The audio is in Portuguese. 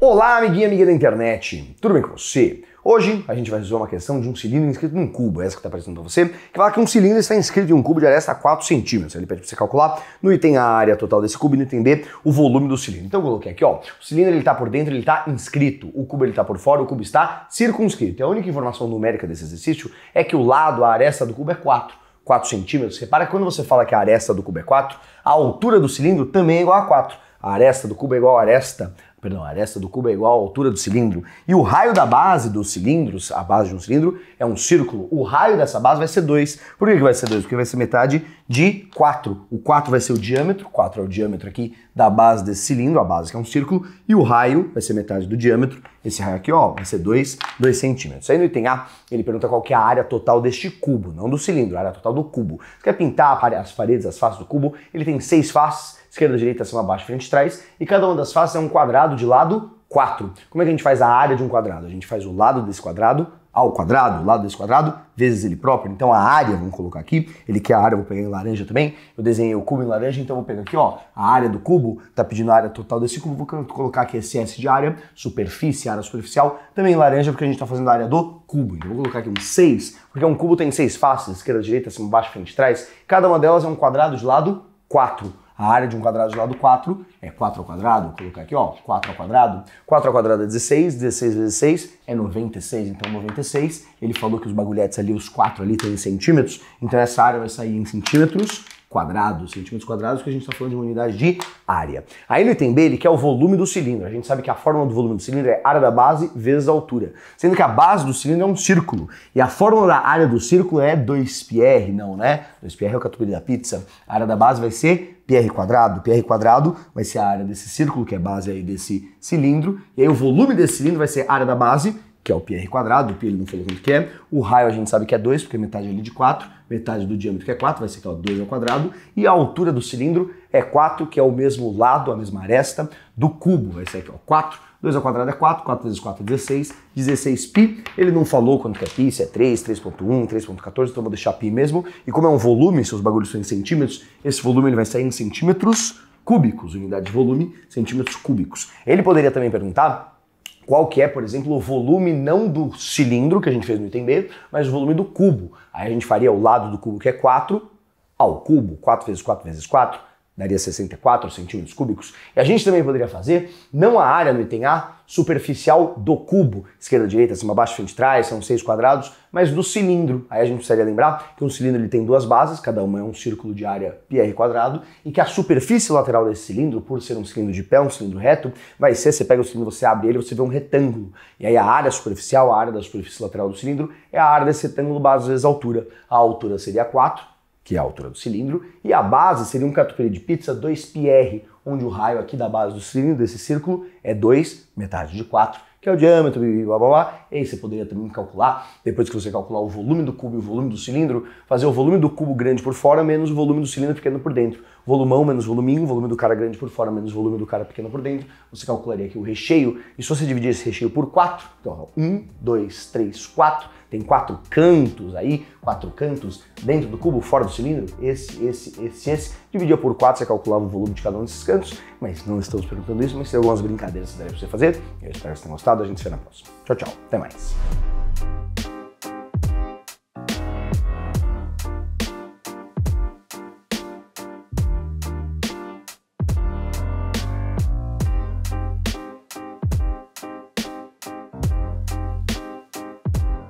Olá, amiguinha, amiga da internet. Tudo bem com você? Hoje a gente vai resolver uma questão de um cilindro inscrito num cubo, é essa que está aparecendo para você, que fala que um cilindro está inscrito em um cubo de aresta a 4 centímetros. Ele pede para você calcular no item A área total desse cubo e no item B o volume do cilindro. Então eu coloquei aqui, ó, o cilindro ele está por dentro, ele está inscrito, o cubo ele está por fora, o cubo está circunscrito. E a única informação numérica desse exercício é que o lado, a aresta do cubo é 4. 4 centímetros, repara que quando você fala que a aresta do cubo é 4, a altura do cilindro também é igual a 4. A aresta do cubo é igual a aresta perdão, a aresta do cubo é igual à altura do cilindro. E o raio da base dos cilindros, a base de um cilindro, é um círculo. O raio dessa base vai ser 2. Por que, que vai ser 2? Porque vai ser metade de 4. O 4 vai ser o diâmetro, 4 é o diâmetro aqui da base desse cilindro, a base que é um círculo, e o raio vai ser metade do diâmetro. Esse raio aqui, ó, vai ser 2, centímetros. Aí no item A, ele pergunta qual é a área total deste cubo, não do cilindro, a área total do cubo. Você quer pintar as paredes, as faces do cubo? Ele tem seis faces, esquerda, direita, cima, baixo, frente, trás, e cada uma das faces é um quadrado de lado 4. Como é que a gente faz a área de um quadrado? A gente faz o lado desse quadrado ao quadrado, o lado desse quadrado, vezes ele próprio. Então a área, vamos colocar aqui, ele quer a área, vou pegar em laranja também. Eu desenhei o cubo em laranja, então vou pegar aqui, ó, a área do cubo, tá pedindo a área total desse cubo, vou colocar aqui esse S de área, superfície, área superficial, também em laranja, porque a gente tá fazendo a área do cubo. Então vou colocar aqui um 6, porque um cubo tem seis faces, esquerda, direita, cima, baixo, frente, trás. Cada uma delas é um quadrado de lado 4. A área de um quadrado do lado 4 é 4 ao quadrado, vou colocar aqui, ó, 4 ao quadrado. 4 ao quadrado é 16, 16 vezes 6 é 96, então 96. Ele falou que os bagulhetes ali, os 4 ali, em centímetros, então essa área vai sair em centímetros quadrados, centímetros quadrados, que a gente está falando de uma unidade de área. Aí no item B, ele quer o volume do cilindro. A gente sabe que a fórmula do volume do cilindro é área da base vezes a altura. Sendo que a base do cilindro é um círculo. E a fórmula da área do círculo é 2πr, não, né? 2πr é o catupiry da pizza. A área da base vai ser πr quadrado. πr quadrado vai ser a área desse círculo, que é a base aí desse cilindro. E aí o volume desse cilindro vai ser a área da base que é o πr quadrado, o π ele não falou quanto que é. O raio a gente sabe que é 2, porque é metade ali de 4, metade do diâmetro que é 4, vai ser que é 2 ao quadrado, e a altura do cilindro é 4, que é o mesmo lado, a mesma aresta do cubo, vai ser aqui, ó, 4. 2 ao quadrado é 4, 4 vezes 4 é 16, 16π, ele não falou quanto que é π, se é 3, 3.1, 3.14, então vou deixar π mesmo. E como é um volume, se os bagulhos são em centímetros, esse volume ele vai sair em centímetros cúbicos, unidade de volume, centímetros cúbicos. Ele poderia também perguntar qual que é, por exemplo, o volume não do cilindro que a gente fez no item B, mas o volume do cubo. Aí a gente faria o lado do cubo que é 4 ao cubo, 4 vezes 4 vezes 4, daria 64 centímetros cúbicos. E a gente também poderia fazer, não a área no item A, superficial do cubo, esquerda, direita, cima, baixo, frente, trás, são seis quadrados, mas do cilindro. Aí a gente precisaria lembrar que um cilindro ele tem duas bases, cada uma é um círculo de área πr quadrado, e que a superfície lateral desse cilindro, por ser um cilindro de pé, um cilindro reto, vai ser, você pega o cilindro, você abre ele, você vê um retângulo. E aí a área superficial, a área da superfície lateral do cilindro, é a área desse retângulo base vezes a altura. A altura seria 4, que é a altura do cilindro, e a base seria um catupiry de pizza 2 pr onde o raio aqui da base do cilindro, desse círculo, é 2, metade de 4, que é o diâmetro, blá blá blá. E aí você poderia também calcular, depois que você calcular o volume do cubo e o volume do cilindro, fazer o volume do cubo grande por fora menos o volume do cilindro pequeno por dentro volumão menos voluminho, volume do cara grande por fora menos volume do cara pequeno por dentro, você calcularia aqui o recheio, e se você dividir esse recheio por quatro, então um, dois, três, quatro, tem quatro cantos aí, quatro cantos dentro do cubo, fora do cilindro, esse, esse, esse, esse, dividia por quatro, você calculava o volume de cada um desses cantos, mas não estamos perguntando isso, mas tem algumas brincadeiras que daria pra você fazer, eu espero que você tenham gostado, a gente se vê na próxima. Tchau, tchau, até mais.